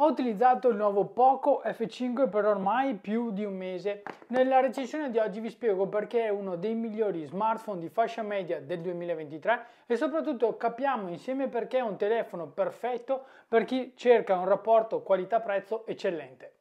Ho utilizzato il nuovo Poco F5 per ormai più di un mese. Nella recensione di oggi vi spiego perché è uno dei migliori smartphone di fascia media del 2023 e soprattutto capiamo insieme perché è un telefono perfetto per chi cerca un rapporto qualità-prezzo eccellente.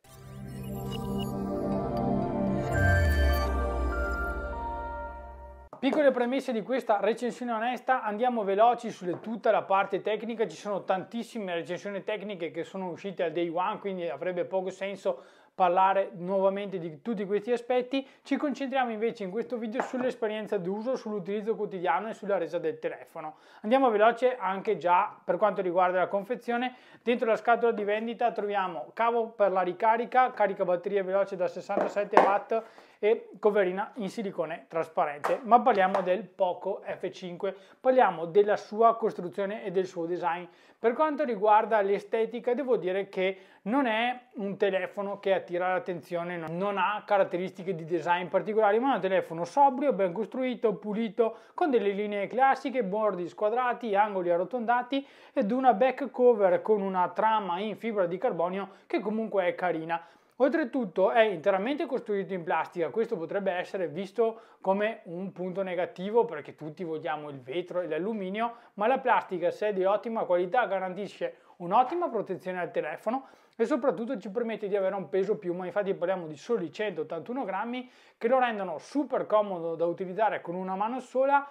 Piccole premesse di questa recensione onesta, andiamo veloci su tutta la parte tecnica, ci sono tantissime recensioni tecniche che sono uscite al day one, quindi avrebbe poco senso parlare nuovamente di tutti questi aspetti, ci concentriamo invece in questo video sull'esperienza d'uso, sull'utilizzo quotidiano e sulla resa del telefono. Andiamo veloce anche già per quanto riguarda la confezione, dentro la scatola di vendita troviamo cavo per la ricarica, carica batteria veloce da 67 watt e coverina in silicone trasparente. Ma parliamo del Poco F5, parliamo della sua costruzione e del suo design. Per quanto riguarda l'estetica, devo dire che non è un telefono che attira l'attenzione, non ha caratteristiche di design particolari, ma è un telefono sobrio, ben costruito, pulito, con delle linee classiche, bordi squadrati, angoli arrotondati ed una back cover con una trama in fibra di carbonio che comunque è carina. Oltretutto è interamente costruito in plastica, questo potrebbe essere visto come un punto negativo perché tutti vogliamo il vetro e l'alluminio, ma la plastica se è di ottima qualità garantisce un'ottima protezione al telefono e soprattutto ci permette di avere un peso più, ma infatti parliamo di soli 181 grammi che lo rendono super comodo da utilizzare con una mano sola,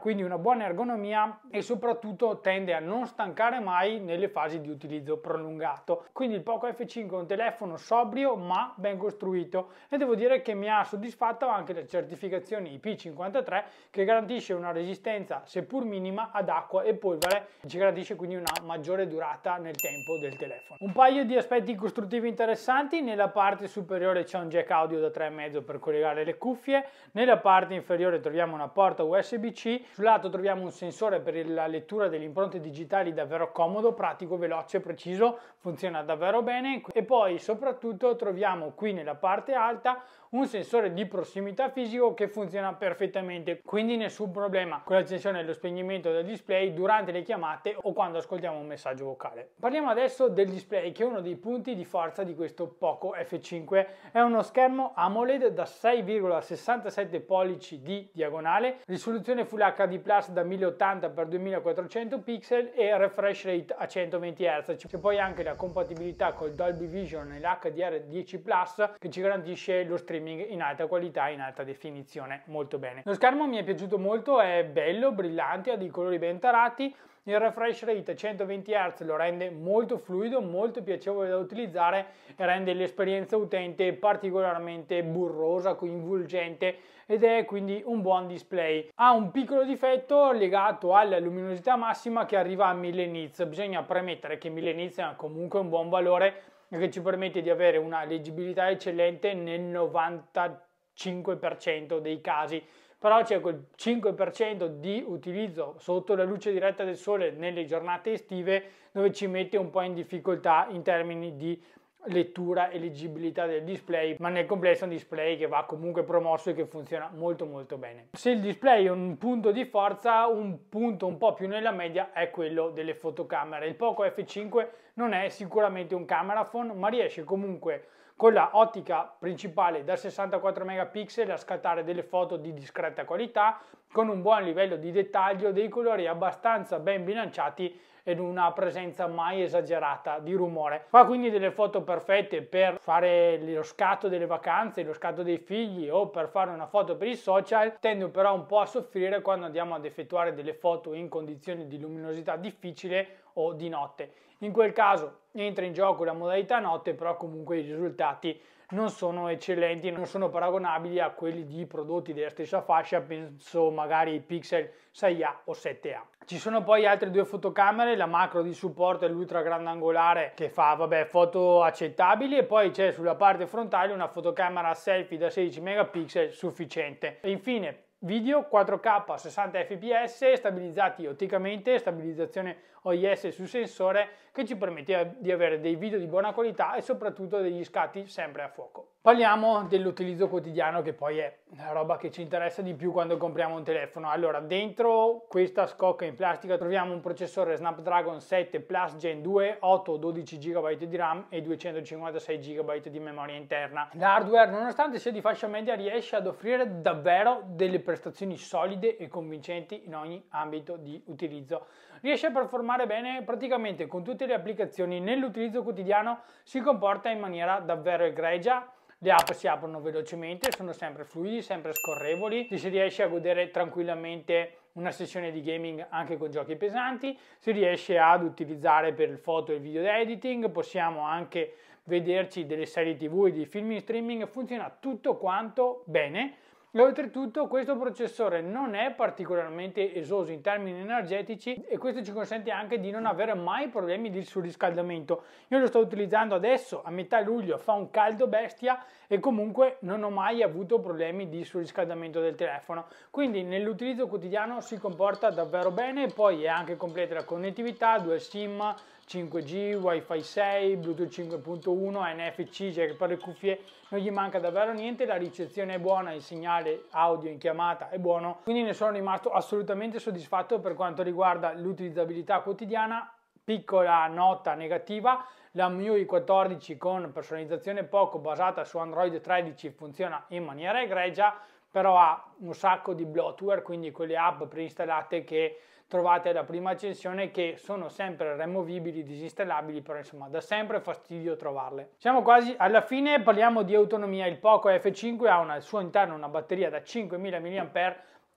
quindi una buona ergonomia e soprattutto tende a non stancare mai nelle fasi di utilizzo prolungato. Quindi il Poco F5 è un telefono sobrio ma ben costruito e devo dire che mi ha soddisfatto anche la certificazione IP53 che garantisce una resistenza seppur minima ad acqua e polvere, e ci garantisce quindi una maggiore durata nel tempo del telefono. Un paio di aspetti costruttivi interessanti, nella parte superiore c'è un jack audio da 3,5 per collegare le cuffie, nella parte inferiore troviamo una porta USB-C, sul lato troviamo un sensore per la lettura delle impronte digitali davvero comodo, pratico, veloce, preciso, funziona davvero bene e poi soprattutto troviamo qui nella parte alta un sensore di prossimità fisico che funziona perfettamente, quindi nessun problema con l'accensione e lo spegnimento del display durante le chiamate o quando ascoltiamo un messaggio vocale. Parliamo adesso del display che è uno dei dei punti di forza di questo Poco F5. È uno schermo AMOLED da 6,67 pollici di diagonale, risoluzione Full HD Plus da 1080x2400 pixel e refresh rate a 120 Hz. C'è poi anche la compatibilità col Dolby Vision e l'HDR10 Plus che ci garantisce lo streaming in alta qualità e in alta definizione. Molto bene. Lo schermo mi è piaciuto molto, è bello, brillante, ha dei colori ben tarati il refresh rate 120 Hz lo rende molto fluido, molto piacevole da utilizzare e rende l'esperienza utente particolarmente burrosa, coinvolgente ed è quindi un buon display. Ha un piccolo difetto legato alla luminosità massima che arriva a 1000 nits, bisogna premettere che 1000 nits è comunque un buon valore che ci permette di avere una leggibilità eccellente nel 93 5% dei casi, però c'è quel 5% di utilizzo sotto la luce diretta del sole nelle giornate estive dove ci mette un po' in difficoltà in termini di lettura e leggibilità del display, ma nel complesso è un display che va comunque promosso e che funziona molto molto bene. Se il display è un punto di forza, un punto un po' più nella media è quello delle fotocamere. Il Poco F5 non è sicuramente un camera phone, ma riesce comunque a con la ottica principale da 64 megapixel a scattare delle foto di discreta qualità con un buon livello di dettaglio, dei colori abbastanza ben bilanciati ed una presenza mai esagerata di rumore. Fa quindi delle foto perfette per fare lo scatto delle vacanze, lo scatto dei figli o per fare una foto per i social, tendo però un po' a soffrire quando andiamo ad effettuare delle foto in condizioni di luminosità difficile o di notte. In quel caso entra in gioco la modalità notte, però comunque i risultati non sono eccellenti, non sono paragonabili a quelli di prodotti della stessa fascia, penso magari Pixel 6A o 7A. Ci sono poi altre due fotocamere, la macro di supporto e l'ultra grandangolare che fa vabbè, foto accettabili e poi c'è sulla parte frontale una fotocamera selfie da 16 megapixel sufficiente. E infine video 4K 60 fps stabilizzati otticamente, stabilizzazione OIS sul sensore che ci permette di avere dei video di buona qualità e soprattutto degli scatti sempre a fuoco. Parliamo dell'utilizzo quotidiano che poi è la roba che ci interessa di più quando compriamo un telefono. Allora, dentro questa scocca in plastica troviamo un processore Snapdragon 7 Plus Gen 2, 8 12 GB di RAM e 256 GB di memoria interna. L'hardware, nonostante sia di fascia media, riesce ad offrire davvero delle prestazioni solide e convincenti in ogni ambito di utilizzo. Riesce a performare bene praticamente con tutte le applicazioni nell'utilizzo quotidiano, si comporta in maniera davvero egregia le app si aprono velocemente, sono sempre fluidi, sempre scorrevoli, ti si riesce a godere tranquillamente una sessione di gaming anche con giochi pesanti, si riesce ad utilizzare per il foto e il video editing, possiamo anche vederci delle serie tv e dei film in streaming, funziona tutto quanto bene e oltretutto questo processore non è particolarmente esoso in termini energetici e questo ci consente anche di non avere mai problemi di surriscaldamento. Io lo sto utilizzando adesso a metà luglio, fa un caldo bestia e comunque non ho mai avuto problemi di surriscaldamento del telefono. Quindi nell'utilizzo quotidiano si comporta davvero bene poi è anche completa la connettività, due SIM, 5G, WiFi 6, Bluetooth 5.1, NFC, cioè che per le cuffie non gli manca davvero niente, la ricezione è buona, il segnale audio in chiamata è buono, quindi ne sono rimasto assolutamente soddisfatto per quanto riguarda l'utilizzabilità quotidiana piccola nota negativa, la MIUI 14 con personalizzazione poco basata su Android 13 funziona in maniera egregia, però ha un sacco di bloatware, quindi quelle app preinstallate che trovate alla prima accensione che sono sempre removibili, disinstallabili, però insomma da sempre fastidio trovarle. Siamo quasi alla fine, parliamo di autonomia, il Poco F5 ha al suo interno una batteria da 5000 mAh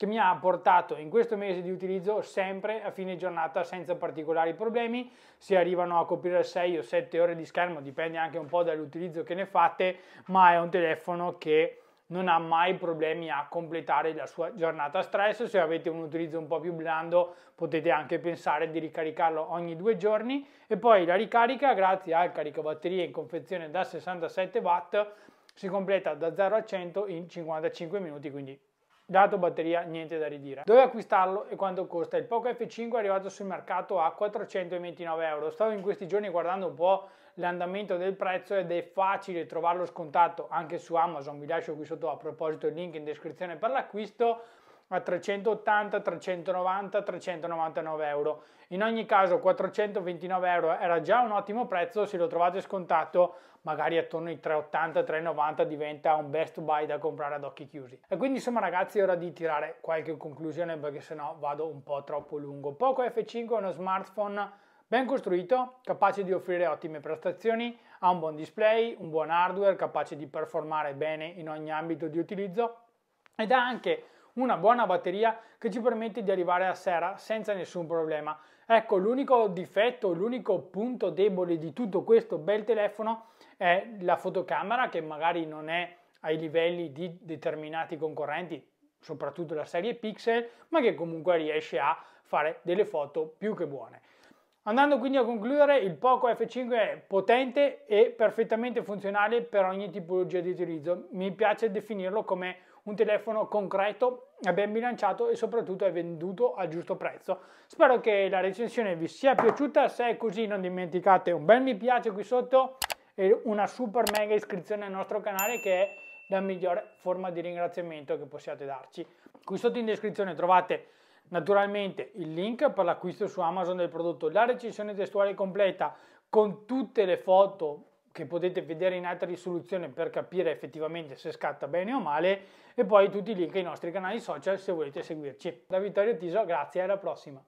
che mi ha portato in questo mese di utilizzo sempre a fine giornata senza particolari problemi, si arrivano a coprire 6 o 7 ore di schermo, dipende anche un po' dall'utilizzo che ne fate, ma è un telefono che non ha mai problemi a completare la sua giornata stress, se avete un utilizzo un po' più blando potete anche pensare di ricaricarlo ogni due giorni e poi la ricarica grazie al caricabatterie in confezione da 67 watt si completa da 0 a 100 in 55 minuti, quindi dato batteria niente da ridire. Dove acquistarlo e quanto costa? Il Poco F5 è arrivato sul mercato a 429 euro, stavo in questi giorni guardando un po' l'andamento del prezzo ed è facile trovarlo scontato anche su Amazon, vi lascio qui sotto a proposito il link in descrizione per l'acquisto a 380, 390, 399 euro. In ogni caso 429 euro era già un ottimo prezzo, se lo trovate scontato magari attorno ai 380, 390 diventa un best buy da comprare ad occhi chiusi. E quindi insomma ragazzi è ora di tirare qualche conclusione perché sennò vado un po' troppo lungo. Poco F5 è uno smartphone ben costruito, capace di offrire ottime prestazioni, ha un buon display, un buon hardware, capace di performare bene in ogni ambito di utilizzo ed ha anche una buona batteria che ci permette di arrivare a sera senza nessun problema. Ecco, l'unico difetto, l'unico punto debole di tutto questo bel telefono è la fotocamera che magari non è ai livelli di determinati concorrenti, soprattutto la serie Pixel, ma che comunque riesce a fare delle foto più che buone. Andando quindi a concludere, il Poco F5 è potente e perfettamente funzionale per ogni tipologia di utilizzo. Mi piace definirlo come un telefono concreto, ben bilanciato e soprattutto è venduto al giusto prezzo. Spero che la recensione vi sia piaciuta, se è così non dimenticate un bel mi piace qui sotto e una super mega iscrizione al nostro canale che è la migliore forma di ringraziamento che possiate darci. Qui sotto in descrizione trovate naturalmente il link per l'acquisto su Amazon del prodotto, la recensione testuale completa con tutte le foto che potete vedere in alta risoluzione per capire effettivamente se scatta bene o male e poi tutti i link ai nostri canali social se volete seguirci. Da Vittorio Tiso, grazie e alla prossima!